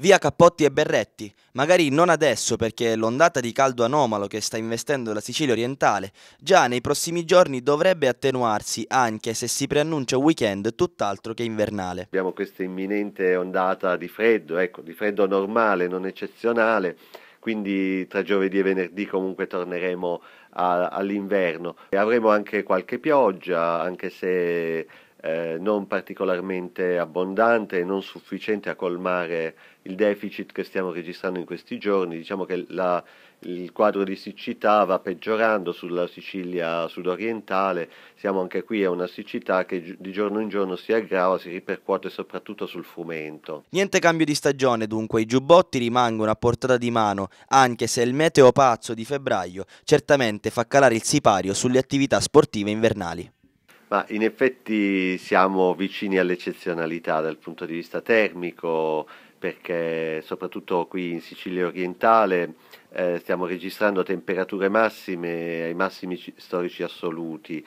Via Cappotti e Berretti, magari non adesso perché l'ondata di caldo anomalo che sta investendo la Sicilia orientale già nei prossimi giorni dovrebbe attenuarsi anche se si preannuncia un weekend tutt'altro che invernale. Abbiamo questa imminente ondata di freddo, ecco, di freddo normale, non eccezionale, quindi tra giovedì e venerdì comunque torneremo all'inverno. Avremo anche qualche pioggia, anche se non particolarmente abbondante e non sufficiente a colmare il deficit che stiamo registrando in questi giorni. Diciamo che la, il quadro di siccità va peggiorando sulla Sicilia sudorientale, siamo anche qui a una siccità che di giorno in giorno si aggrava, si ripercuote soprattutto sul frumento. Niente cambio di stagione dunque, i giubbotti rimangono a portata di mano, anche se il meteo pazzo di febbraio certamente fa calare il sipario sulle attività sportive invernali. Ma in effetti siamo vicini all'eccezionalità dal punto di vista termico, perché soprattutto qui in Sicilia orientale eh, stiamo registrando temperature massime ai massimi storici assoluti,